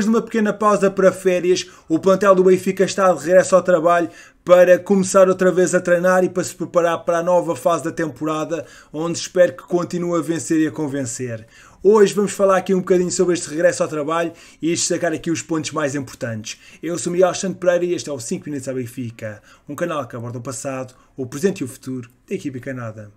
depois de uma pequena pausa para férias, o plantel do Benfica está de regresso ao trabalho para começar outra vez a treinar e para se preparar para a nova fase da temporada, onde espero que continue a vencer e a convencer. Hoje vamos falar aqui um bocadinho sobre este regresso ao trabalho e destacar aqui os pontos mais importantes. Eu sou Miguel Alexandre Pereira e este é o 5 Minutos à Benfica, um canal que aborda o passado, o presente e o futuro da equipe canada.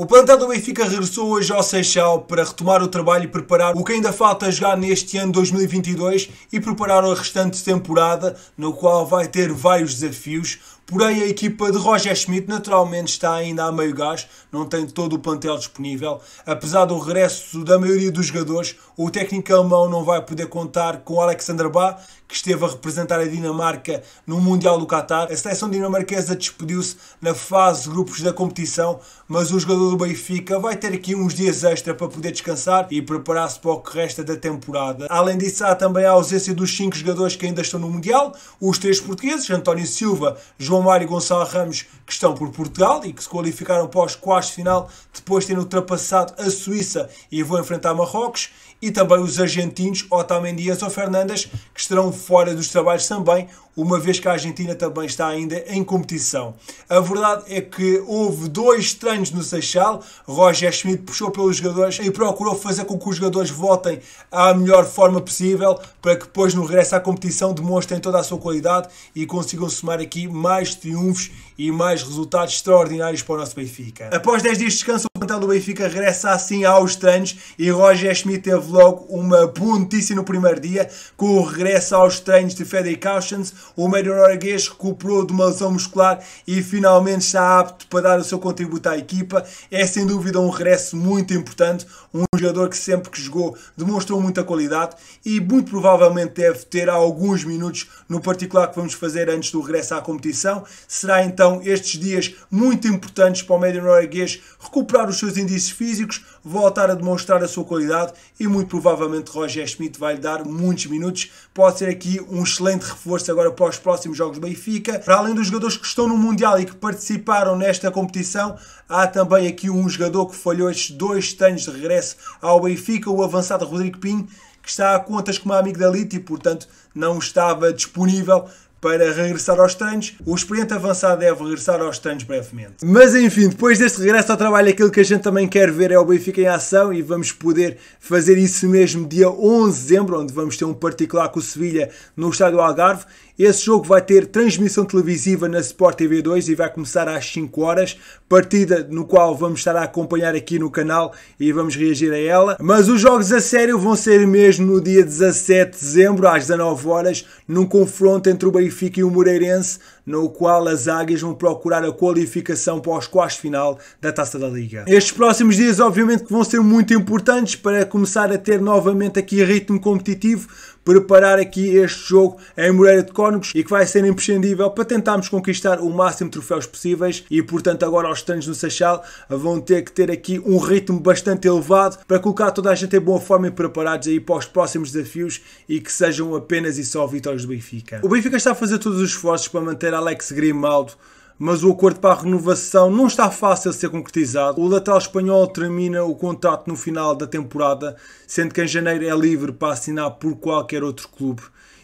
O plantel do Benfica regressou hoje ao Seixal para retomar o trabalho e preparar o que ainda falta jogar neste ano 2022 e preparar a restante temporada, no qual vai ter vários desafios. Porém, a equipa de Roger Schmidt naturalmente está ainda a meio gás, não tem todo o plantel disponível. Apesar do regresso da maioria dos jogadores, o técnico alemão não vai poder contar com Alexander Ba, que esteve a representar a Dinamarca no Mundial do Qatar. A seleção dinamarquesa despediu-se na fase de grupos da competição, mas o jogador do Benfica vai ter aqui uns dias extra para poder descansar e preparar-se para o que resta da temporada. Além disso, há também a ausência dos cinco jogadores que ainda estão no Mundial, os três portugueses, António Silva, João Mário e Gonçalo Ramos, que estão por Portugal e que se qualificaram para os quartos de final depois de terem ultrapassado a Suíça e vão enfrentar Marrocos e também os argentinos Otamendi e Enzo Fernandes, que estarão fora dos trabalhos também, uma vez que a Argentina também está ainda em competição. A verdade é que houve dois treinos no Seixal, Roger Schmidt puxou pelos jogadores e procurou fazer com que os jogadores voltem à melhor forma possível, para que depois no regresso à competição demonstrem toda a sua qualidade e consigam somar aqui mais triunfos e mais resultados extraordinários para o nosso Benfica. Após 10 dias de descanso, capitão do Benfica regressa assim aos treinos e Roger Schmidt teve logo uma boa notícia no primeiro dia com o regresso aos treinos de Federico Cautions. O médio norueguês recuperou de uma lesão muscular e finalmente está apto para dar o seu contributo à equipa. É sem dúvida um regresso muito importante, um jogador que sempre que jogou demonstrou muita qualidade e muito provavelmente deve ter alguns minutos no particular que vamos fazer antes do regresso à competição. Será então estes dias muito importantes para o médio norueguês recuperar os os seus indícios físicos, voltar a demonstrar a sua qualidade e muito provavelmente Roger Schmidt vai lhe dar muitos minutos. Pode ser aqui um excelente reforço agora para os próximos jogos do Benfica. Para além dos jogadores que estão no Mundial e que participaram nesta competição, há também aqui um jogador que falhou estes dois treinos de regresso ao Benfica, o avançado Rodrigo Pinho, que está a contas com uma amigdalite da e, portanto, não estava disponível para regressar aos treinos. O experiente avançado deve regressar aos treinos brevemente. Mas enfim, depois deste regresso ao trabalho, aquilo que a gente também quer ver é o Benfica em ação e vamos poder fazer isso mesmo dia 11 de dezembro, onde vamos ter um particular com o Sevilha no estádio Algarve. Esse jogo vai ter transmissão televisiva na Sport TV 2 e vai começar às 5 horas, partida no qual vamos estar a acompanhar aqui no canal e vamos reagir a ela. Mas os jogos a sério vão ser mesmo no dia 17 de dezembro às 19 horas, num confronto entre o Benfica e o Moreirense no qual as águias vão procurar a qualificação para os quartos final da Taça da Liga. Estes próximos dias obviamente que vão ser muito importantes para começar a ter novamente aqui ritmo competitivo, preparar aqui este jogo em Moreira de Cónegos e que vai ser imprescindível para tentarmos conquistar o máximo de troféus possíveis e portanto agora os treinos no Seixal vão ter que ter aqui um ritmo bastante elevado para colocar toda a gente em boa forma e preparados aí para os próximos desafios e que sejam apenas e só vitórias do Benfica. O Benfica está a fazer todos os esforços para manter a Alex Grimaldo, mas o acordo para a renovação não está fácil de ser concretizado. O lateral espanhol termina o contrato no final da temporada, sendo que em janeiro é livre para assinar por qualquer outro clube.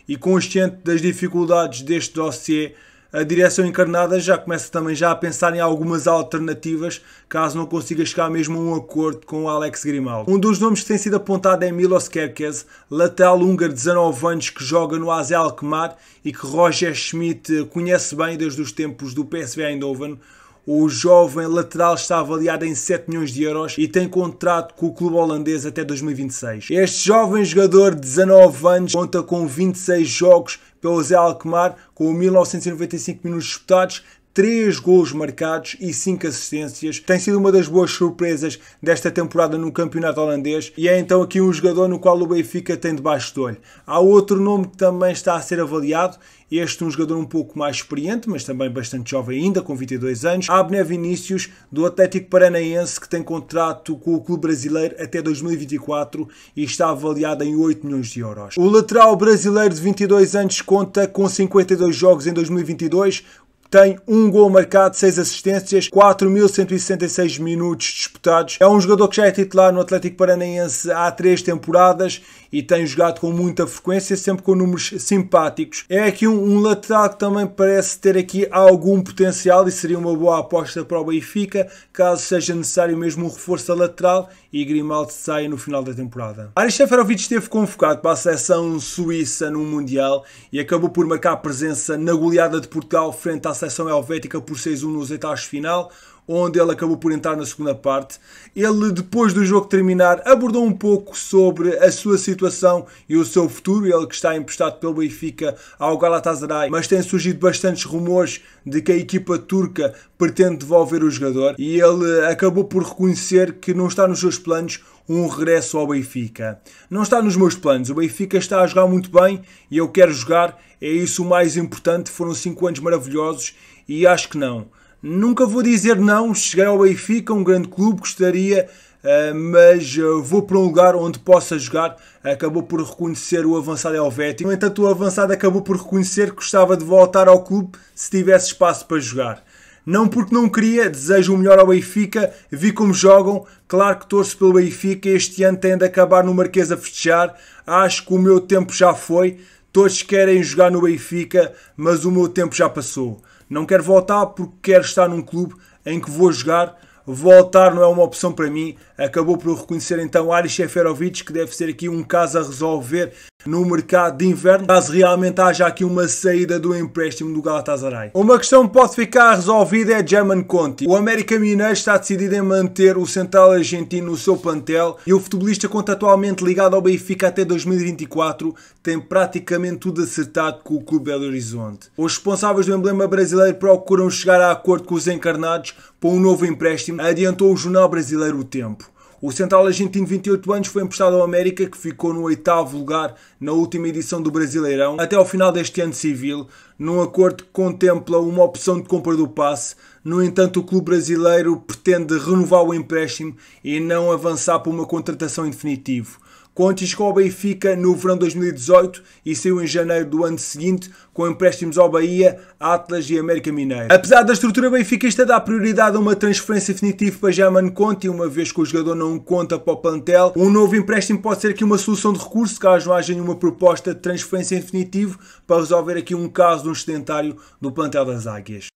E consciente das dificuldades deste dossiê, a direção encarnada já começa também já a pensar em algumas alternativas caso não consiga chegar mesmo a um acordo com o Alex Grimaldo. Um dos nomes que tem sido apontado é Milos Kerkez, lateral húngaro de 19 anos que joga no AZ Alkmaar e que Roger Schmidt conhece bem desde os tempos do PSV Eindhoven. O jovem lateral está avaliado em 7 milhões de euros e tem contrato com o clube holandês até 2026. Este jovem jogador de 19 anos conta com 26 jogos pelo Zé Alcomar, com 1995 minutos disputados, 3 gols marcados e 5 assistências. Tem sido uma das boas surpresas desta temporada no campeonato holandês e é então aqui um jogador no qual o Benfica tem debaixo do de olho. Há outro nome que também está a ser avaliado, este um jogador um pouco mais experiente, mas também bastante jovem ainda, com 22 anos. Abner Vinícius, do Atlético Paranaense, que tem contrato com o clube brasileiro até 2024 e está avaliado em 8 milhões de euros. O lateral brasileiro de 22 anos conta com 52 jogos em 2022, tem um gol marcado, seis assistências, 4.166 minutos disputados. É um jogador que já é titular no Atlético Paranaense há três temporadas e tem jogado com muita frequência, sempre com números simpáticos. É aqui um, um lateral que também parece ter aqui algum potencial e seria uma boa aposta para o Benfica, caso seja necessário mesmo um reforço a lateral e Grimaldi saia no final da temporada. Aris Seferovic esteve convocado para a seleção suíça no Mundial e acabou por marcar presença na goleada de Portugal frente à seleção helvética por 6-1 nos oitavos final onde ele acabou por entrar na segunda parte. Ele, depois do jogo terminar, abordou um pouco sobre a sua situação e o seu futuro. Ele que está emprestado pelo Benfica ao Galatasaray, mas têm surgido bastantes rumores de que a equipa turca pretende devolver o jogador e ele acabou por reconhecer que não está nos seus planos um regresso ao Benfica. Não está nos meus planos, o Benfica está a jogar muito bem e eu quero jogar, é isso o mais importante. Foram 5 anos maravilhosos e acho que não. Nunca vou dizer não, cheguei ao Benfica, um grande clube, gostaria, eh, mas eh, vou para um lugar onde possa jogar. Acabou por reconhecer o avançado helvético. No entanto, o avançado acabou por reconhecer que gostava de voltar ao clube se tivesse espaço para jogar. Não porque não queria, desejo o melhor ao Benfica, vi como jogam, claro que torço pelo Benfica, este ano tem de acabar no Marquês a festejar, acho que o meu tempo já foi, todos querem jogar no Benfica, mas o meu tempo já passou não quero voltar porque quero estar num clube em que vou jogar. Voltar não é uma opção para mim. Acabou por reconhecer então Ari Sheferovic, que deve ser aqui um caso a resolver no mercado de inverno, caso realmente haja aqui uma saída do empréstimo do Galatasaray. Uma questão que pode ficar resolvida é German Conti. O América Mineiro está decidido em manter o central argentino no seu plantel e o futebolista contratualmente ligado ao Benfica até 2024 tem praticamente tudo acertado com o Clube Belo Horizonte. Os responsáveis do emblema brasileiro procuram chegar a acordo com os encarnados para um novo empréstimo, adiantou o jornal brasileiro O Tempo. O central argentino, de 28 anos, foi emprestado ao América, que ficou no oitavo lugar na última edição do Brasileirão, até ao final deste ano civil, num acordo que contempla uma opção de compra do passe. No entanto, o clube brasileiro pretende renovar o empréstimo e não avançar para uma contratação em definitivo. Conte chegou ao Benfica no verão de 2018 e saiu em janeiro do ano seguinte com empréstimos ao Bahia, Atlas e América Mineira. Apesar da estrutura benfiquista dar prioridade a uma transferência definitiva para German Conte, uma vez que o jogador não conta para o plantel, um novo empréstimo pode ser aqui uma solução de recurso caso não haja nenhuma proposta de transferência definitiva para resolver aqui um caso de um sedentário do plantel das Águias.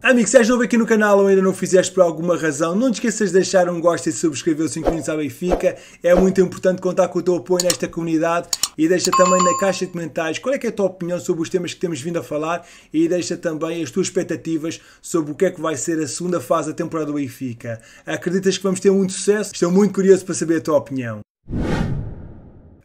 Amigo, se és novo aqui no canal ou ainda não o fizeste por alguma razão, não te esqueças de deixar um gosto e subscrever o Sincroniza Benfica. É muito importante contar com o teu apoio nesta comunidade e deixa também na caixa de comentários qual é, é a tua opinião sobre os temas que temos vindo a falar e deixa também as tuas expectativas sobre o que é que vai ser a segunda fase da temporada do Benfica. Acreditas que vamos ter muito sucesso? Estou muito curioso para saber a tua opinião.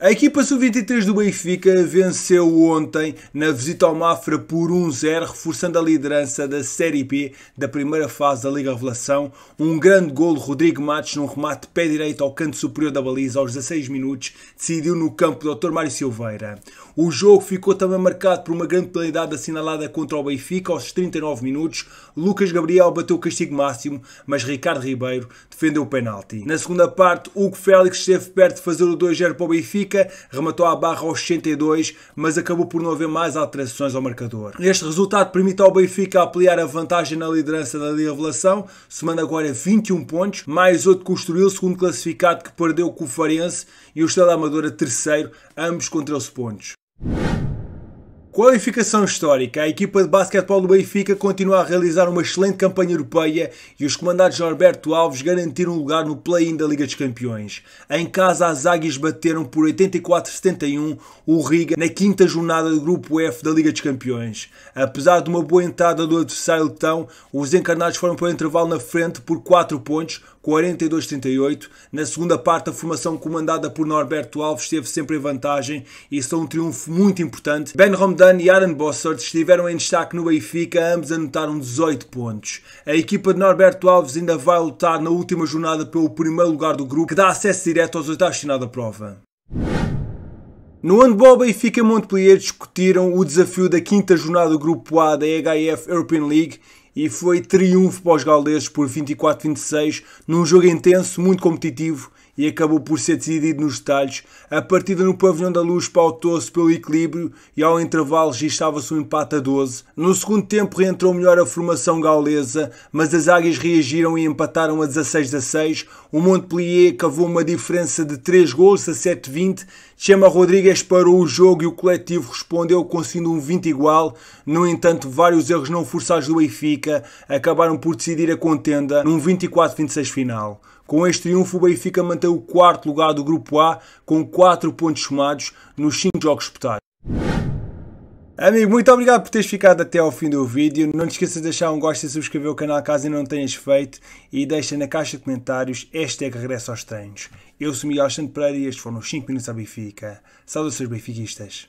A equipa sub-23 do Benfica venceu ontem na visita ao Mafra por 1-0, reforçando a liderança da Série B da primeira fase da Liga Revelação. Um grande gol de Rodrigo Matos num remate pé direito ao canto superior da baliza aos 16 minutos decidiu no campo do Dr. Mário Silveira. O jogo ficou também marcado por uma grande penalidade assinalada contra o Benfica aos 39 minutos. Lucas Gabriel bateu o castigo máximo, mas Ricardo Ribeiro defendeu o penalti. Na segunda parte, Hugo Félix esteve perto de fazer o 2-0 para o Benfica Benfica rematou barra aos 62, mas acabou por não haver mais alterações ao marcador. Este resultado permite ao Benfica ampliar a vantagem na liderança da revelação, somando agora 21 pontos, mais outro construiu o segundo classificado que perdeu com o Farense e o Estrela Amadora terceiro, ambos com 13 pontos. Qualificação histórica. A equipa de basquetebol do Benfica continua a realizar uma excelente campanha europeia e os comandados Norberto Alves garantiram um lugar no play-in da Liga dos Campeões. Em casa, as águias bateram por 84-71 o Riga na quinta jornada do Grupo F da Liga dos Campeões. Apesar de uma boa entrada do adversário letão, os encarnados foram para o intervalo na frente por 4 pontos, 42-38. Na segunda parte, a formação comandada por Norberto Alves esteve sempre em vantagem. Isso é um triunfo muito importante. Ben Romdan e Aaron Bossert estiveram em destaque no Benfica, ambos anotaram 18 pontos. A equipa de Norberto Alves ainda vai lutar na última jornada pelo primeiro lugar do grupo, que dá acesso direto aos oitavos final da prova. No handball, Benfica e Montpellier discutiram o desafio da quinta jornada do Grupo A da EHF European League e foi triunfo para os galdeses por 24-26 num jogo intenso, muito competitivo e acabou por ser decidido nos detalhes. A partida no Pavilhão da Luz pautou-se pelo equilíbrio e ao intervalo registava-se um empate a 12. No segundo tempo reentrou melhor a formação gaulesa, mas as águias reagiram e empataram a 16 a 6. O Montpellier cavou uma diferença de 3 gols a 7-20. Chema Rodrigues parou o jogo e o coletivo respondeu conseguindo um 20 igual. No entanto, vários erros não forçados do Benfica acabaram por decidir a contenda num 24-26 final. Com este triunfo, o Benfica mantém o quarto lugar do Grupo A com 4 pontos somados nos 5 jogos disputados. Amigo, muito obrigado por teres ficado até ao fim do vídeo. Não te esqueças de deixar um gosto e subscrever o canal caso ainda não tenhas feito. E deixa na caixa de comentários é que regresso aos treinos. Eu sou Miguel Alexandre Pereira e estes foram os 5 minutos à Benfica. Saudações benfiquistas.